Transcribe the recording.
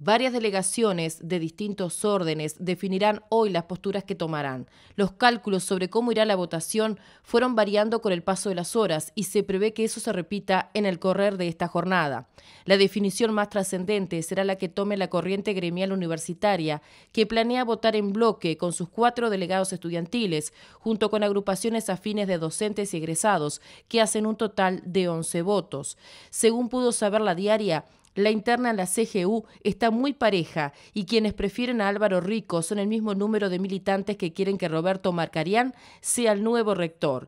Varias delegaciones de distintos órdenes definirán hoy las posturas que tomarán. Los cálculos sobre cómo irá la votación fueron variando con el paso de las horas y se prevé que eso se repita en el correr de esta jornada. La definición más trascendente será la que tome la corriente gremial universitaria, que planea votar en bloque con sus cuatro delegados estudiantiles, junto con agrupaciones afines de docentes y egresados, que hacen un total de 11 votos. Según pudo saber la diaria, la interna en la CGU está muy pareja y quienes prefieren a Álvaro Rico son el mismo número de militantes que quieren que Roberto Marcarián sea el nuevo rector.